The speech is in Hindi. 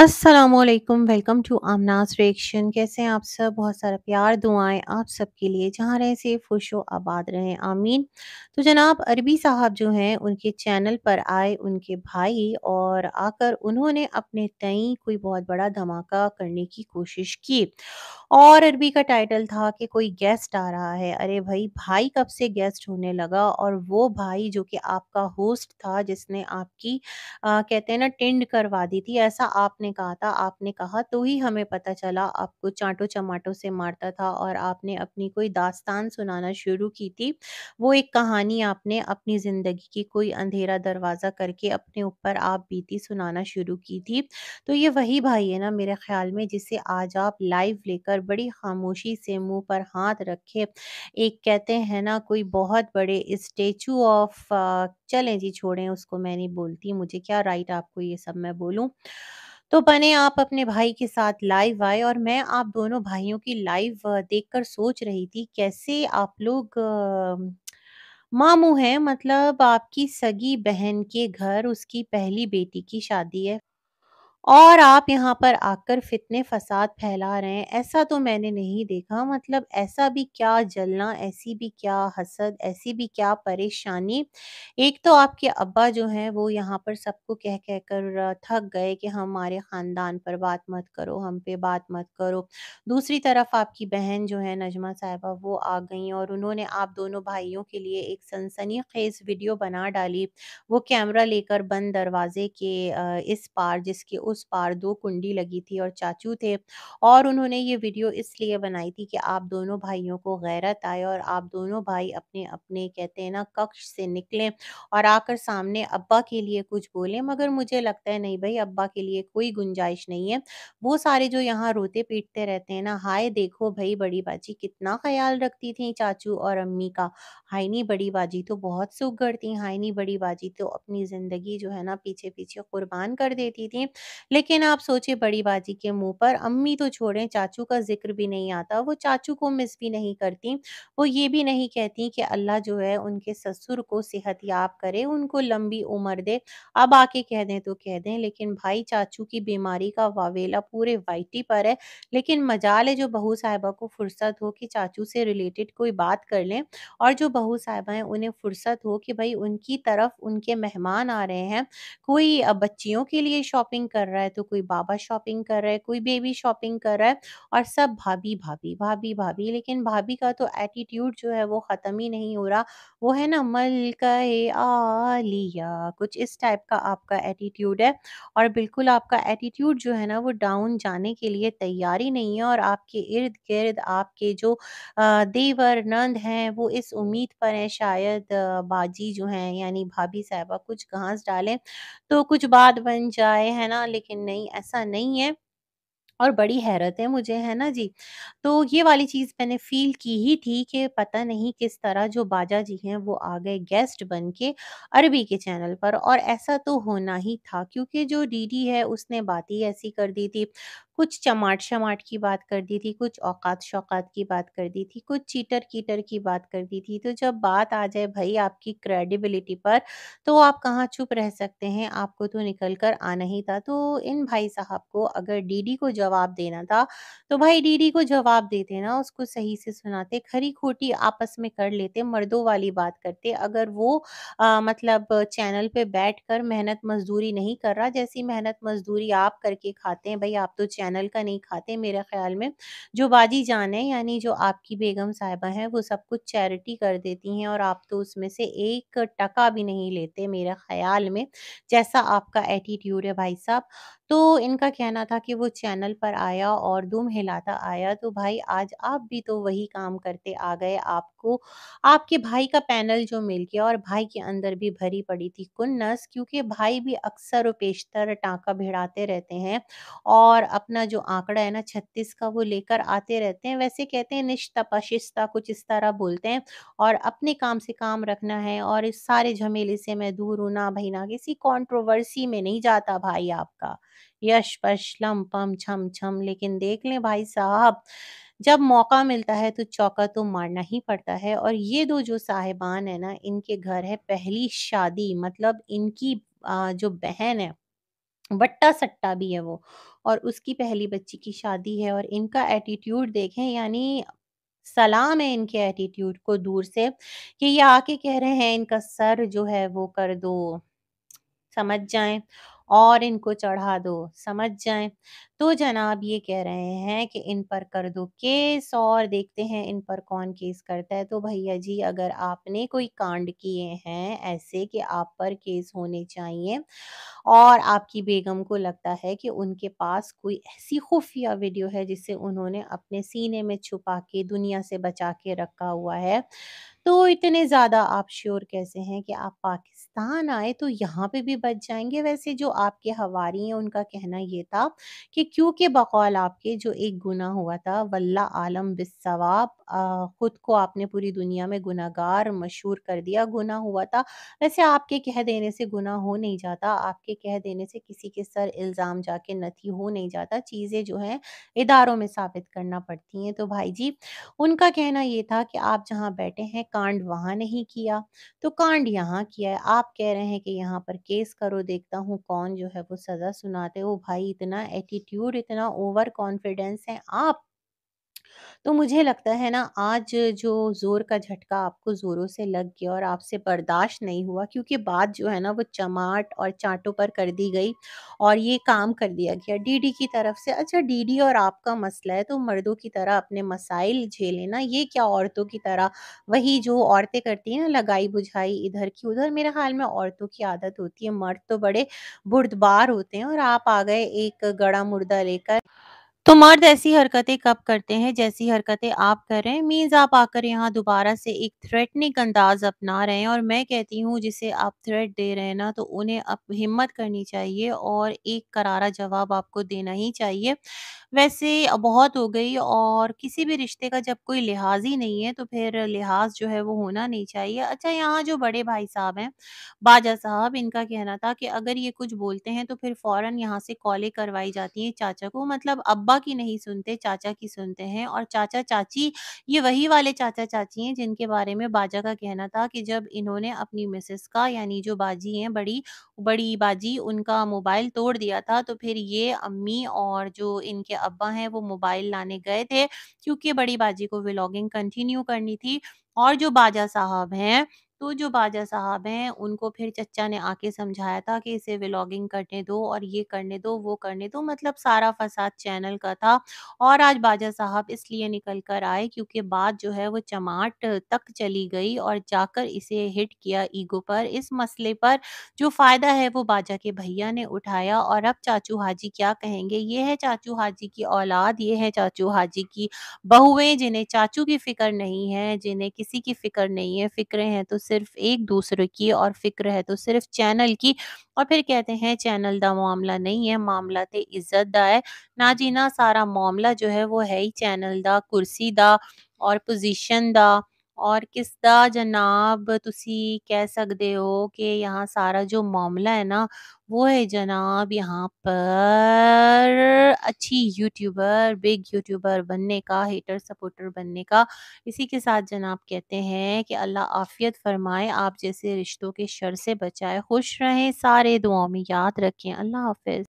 अस्सलाम वालेकुम वेलकम टू आमनाज रिएक्शन कैसे हैं आप सब बहुत सारा प्यार दुआएं आप सब के लिए जहाँ रहें से खुश हो आबाद रहें आमीन तो जनाब अरबी साहब जो हैं उनके चैनल पर आए उनके भाई और आकर उन्होंने अपने तई कोई बहुत बड़ा धमाका करने की कोशिश की और अरबी का टाइटल था कि कोई गेस्ट आ रहा है अरे भाई भाई कब से गेस्ट होने लगा और वो भाई जो कि आपका होस्ट था जिसने आपकी आ, कहते हैं ना टेंड करवा दी थी ऐसा आपने ने कहा था आपने कहा तो ही हमें पता चला आपको चांटो चमाटो से मारता था और आपने अपनी कोई दास्तान सुनाना शुरू की थी वो एक कहानी आपने अपनी ज़िंदगी की कोई अंधेरा दरवाज़ा करके अपने ऊपर आप बीती सुनाना शुरू की थी तो ये वही भाई है ना मेरे ख्याल में जिसे आज आप लाइव लेकर बड़ी खामोशी से मुंह पर हाथ रखे एक कहते हैं ना कोई बहुत बड़े स्टेचू ऑफ चलें जी छोड़ें उसको मैं नहीं बोलती मुझे क्या राइट आपको ये सब मैं बोलूँ तो बने आप अपने भाई के साथ लाइव आए और मैं आप दोनों भाइयों की लाइव देखकर सोच रही थी कैसे आप लोग मामू हैं मतलब आपकी सगी बहन के घर उसकी पहली बेटी की शादी है। और आप यहाँ पर आकर फितने फसाद फैला रहे हैं ऐसा तो मैंने नहीं देखा मतलब ऐसा भी क्या जलना ऐसी भी क्या हसद ऐसी भी क्या परेशानी एक तो आपके अब्बा जो हैं वो यहाँ पर सबको कह कह कर थक गए कि हमारे ख़ानदान पर बात मत करो हम पे बात मत करो दूसरी तरफ आपकी बहन जो है नजमा साहबा वो आ गई और उन्होंने आप दोनों भाइयों के लिए एक सनसनी खेज वीडियो बना डाली वो कैमरा लेकर बंद दरवाजे के इस पार जिसके उस पार दो कुंडी लगी थी और चाचू थे और उन्होंने ये वीडियो इसलिए बनाई थी कि आप दोनों भाइयों को गैरत आए और आप दोनों भाई अपने अपने कहते हैं ना कक्ष से निकलें और आकर सामने अब्बा के लिए कुछ बोलें मगर मुझे लगता है नहीं भाई अब्बा के लिए कोई गुंजाइश नहीं है वो सारे जो यहाँ रोते पीटते रहते हैं ना हाय देखो भाई बड़ी बाजी कितना ख्याल रखती थी चाचू और अम्मी का हाइनी बड़ी बाजी तो बहुत सुख थी हाइनी बड़ी बाजी तो अपनी ज़िंदगी जो है ना पीछे पीछे कुर्बान कर देती थी लेकिन आप सोचिए बड़ी बाजी के मुंह पर अम्मी तो छोड़ें चाचू का जिक्र भी नहीं आता वो चाचू को मिस भी नहीं करती वो ये भी नहीं कहती कि अल्लाह जो है उनके ससुर को सेहत याब करे उनको लंबी उम्र दे अब आके कह दें तो कह दें लेकिन भाई चाचू की बीमारी का वावेला पूरे वाइटी पर है लेकिन मजाल है जो बहू साहिबा को फुर्सत हो कि चाचू से रिलेटेड कोई बात कर लें और जो बहू साहिबा हैं उन्हें फुर्सत हो कि भाई उनकी तरफ उनके मेहमान आ रहे हैं कोई बच्चियों के लिए शॉपिंग कर रहा है तो कोई बाबा शॉपिंग कर रहा है कोई बेबी शॉपिंग कर रहा है और सब भाभी भाभी भाभी भाभी लेकिन भाभी का तो एटीट्यूड जो है वो ख़त्म ही नहीं हो रहा वो है ना मलका आलिया कुछ इस टाइप का आपका एटीट्यूड है और बिल्कुल आपका एटीट्यूड जो है ना वो डाउन जाने के लिए तैयारी नहीं है और आपके इर्द गिर्द आपके जो देवर नंद हैं वो इस उम्मीद पर हैं शायद बाजी जो हैं यानी भाभी साहबा कुछ घास डालें तो कुछ बात बन जाए है ना लेकिन नहीं ऐसा नहीं है और बड़ी हैरत है मुझे है ना जी तो ये वाली चीज़ मैंने फील की ही थी कि पता नहीं किस तरह जो बाजा जी हैं वो आ गए गेस्ट बन के अरबी के चैनल पर और ऐसा तो होना ही था क्योंकि जो डीडी है उसने बात ही ऐसी कर दी थी कुछ चमाट शमाट की बात कर दी थी कुछ औकात शौकात की बात कर दी थी कुछ चीटर कीटर की बात कर दी थी तो जब बात आ जाए भाई आपकी क्रेडिबिलिटी पर तो आप कहाँ चुप रह सकते हैं आपको तो निकल कर आना ही था तो इन भाई साहब को अगर डीडी को जवाब देना था तो भाई डीडी को जवाब देते ना उसको सही से सुनाते खरी खोटी आपस में कर लेते मर्दों वाली बात करते अगर वो आ, मतलब चैनल पे बैठ कर मेहनत मजदूरी नहीं कर रहा जैसी मेहनत मजदूरी आप करके खाते हैं भाई आप तो चैनल का नहीं खाते मेरे ख्याल में जो बाजी जान है यानी जो आपकी बेगम साहिबा हैं वो सब कुछ चैरिटी कर देती हैं और आप तो उसमें से एक टका भी नहीं लेते मेरे ख्याल में जैसा आपका एटीट्यूड है भाई साहब तो इनका कहना था कि वो चैनल पर आया और दुम हिलाता आया तो भाई आज आप भी तो वही काम करते आ गए आपको आपके भाई का पैनल जो मिल गया और भाई के अंदर भी भरी पड़ी थी कुन्नस क्योंकि भाई भी अक्सर और पेशतर टाँका भिड़ाते रहते हैं और अपना जो आंकड़ा है ना छत्तीस का वो लेकर आते रहते हैं वैसे कहते हैं निश्ता पशिस्ता कुछ इस तरह बोलते हैं और अपने काम से काम रखना है और इस सारे झमेले से मैं दूर हूँ ना भाई ना किसी कॉन्ट्रोवर्सी में नहीं जाता भाई आपका यश पश लम पम छम छम लेकिन देख लें भाई साहब जब मौका मिलता है तो चौका तो मारना ही पड़ता है और ये दो जो साहिबान है ना इनके घर है पहली शादी मतलब इनकी जो बहन है बट्टा सट्टा भी है वो और उसकी पहली बच्ची की शादी है और इनका एटीट्यूड देखें यानी सलाम है इनके एटीट्यूड को दूर से कि ये आके कह रहे हैं इनका सर जो है वो कर दो समझ जाएं और इनको चढ़ा दो समझ जाए तो जनाब ये कह रहे हैं कि इन पर कर दो केस और देखते हैं इन पर कौन केस करता है तो भैया जी अगर आपने कोई कांड किए हैं ऐसे कि आप पर केस होने चाहिए और आपकी बेगम को लगता है कि उनके पास कोई ऐसी खुफिया वीडियो है जिसे उन्होंने अपने सीने में छुपा के दुनिया से बचा के रखा हुआ है तो इतने ज़्यादा आप श्योर कैसे हैं कि आप पाकिस्तान पाकिस्तान आए तो यहाँ पे भी बच जाएंगे वैसे जो आपके हवारी हैं उनका कहना ये था कि क्योंकि बकौल आपके जो एक गुना हुआ था वल्ला आलम बिसवाब खुद को आपने पूरी दुनिया में गुनागार मशहूर कर दिया, गुना हुआ था। वैसे आपके कह देने से गुना हो नहीं जाता, आपके कह देने से किसी के सर इल्ज़ाम जाके नथी हो नहीं जाता, चीज़ें जो हैं इदारों में साबित करना पड़ती हैं। तो भाई जी, उनका कहना ये था कि आप जहाँ बैठे हैं कांड वहाँ नहीं किया, तो कांड यहाँ किया है। आप आप कह रहे हैं कि यहाँ पर केस करो देखता हूँ कौन जो है वो सज़ा सुनाते हो भाई इतना एटीट्यूड इतना ओवर कॉन्फिडेंस है आप तो मुझे लगता है ना आज जो ज़ोर का झटका आपको ज़ोरों से लग गया और आपसे बर्दाश्त नहीं हुआ क्योंकि बात जो है ना वो चमाट और चाँटों पर कर दी गई और ये काम कर दिया गया डीडी की तरफ से अच्छा डीडी और आपका मसला है तो मर्दों की तरह अपने मसाइल झेले ना ये क्या औरतों की तरह वही जो औरतें करती हैं ना लगाई बुझाई इधर की उधर मेरे ख्याल में औरतों की आदत होती है मर्द तो बड़े बुर्दबार होते हैं और आप आ गए एक गड़ा मुर्दा लेकर तो मर्द ऐसी हरकतें कब करते हैं जैसी हरकतें आप कर रहे हैं मीन्स आप आकर यहाँ दोबारा से एक थ्रेटनिंग अंदाज अपना रहे हैं और मैं कहती हूँ जिसे आप थ्रेट दे रहे हैं ना तो उन्हें अब हिम्मत करनी चाहिए और एक करारा जवाब आपको देना ही चाहिए वैसे बहुत हो गई और किसी भी रिश्ते का जब कोई लिहाज ही नहीं है तो फिर लिहाज जो है वो होना नहीं चाहिए अच्छा यहाँ जो बड़े भाई साहब हैं बाजा साहब इनका कहना था कि अगर ये कुछ बोलते हैं तो फिर फौरन यहाँ से कॉलें करवाई जाती हैं चाचा को मतलब अब अब्बा की नहीं सुनते चाचा की सुनते हैं और चाचा चाची ये वही वाले चाचा चाची हैं जिनके बारे में बाजा का कहना था कि जब इन्होंने अपनी मिसेस का यानी जो बाजी हैं बड़ी बड़ी बाजी उनका मोबाइल तोड़ दिया था तो फिर ये अम्मी और जो इनके अब्बा हैं वो मोबाइल लाने गए थे क्योंकि बड़ी बाजी को व्लॉगिंग कंटिन्यू करनी थी और जो बाजा साहब हैं तो जो बाजा साहब हैं, उनको फिर चचा ने आके समझाया था कि इसे व्लॉगिंग करने दो और ये करने दो, वो करने दो मतलब सारा फसाद चैनल का था और आज बाजा साहब इसलिए निकल कर आए क्योंकि बात जो है वो चमाट तक चली गई और जाकर इसे हिट किया ईगो पर। इस मसले पर जो फ़ायदा है वो बाजा के भैया ने उठाया और अब चाचू हाजी क्या कहेंगे? ये है चाचू हाजी की औलाद, ये है चाचू हाजी की बहुएं जिन्हें चाचू की फ़िक्र नहीं है, जिन्हें किसी की फ़िक्र नहीं है, फ़िक्रें हैं तो सिर्फ एक दूसरे की और फिक्र है तो सिर्फ चैनल की और फिर कहते हैं चैनल का मामला नहीं है मामला तो इज्जत का है ना जी ना सारा मामला जो है वो है ही चैनल का कुर्सी का और पोजिशन का और किस ਦਾ जनाब ਤੁਸੀਂ कह सकते हो कि यहाँ सारा जो मामला है ना वो है जनाब यहाँ पर अच्छी यूट्यूबर बिग यूट्यूबर बनने का हेटर सपोर्टर बनने का इसी के साथ जनाब कहते हैं कि अल्लाह आफियत फरमाए आप जैसे रिश्तों के शर से बचाए खुश रहें सारे दुआओं में याद रखें अल्लाह हाफिज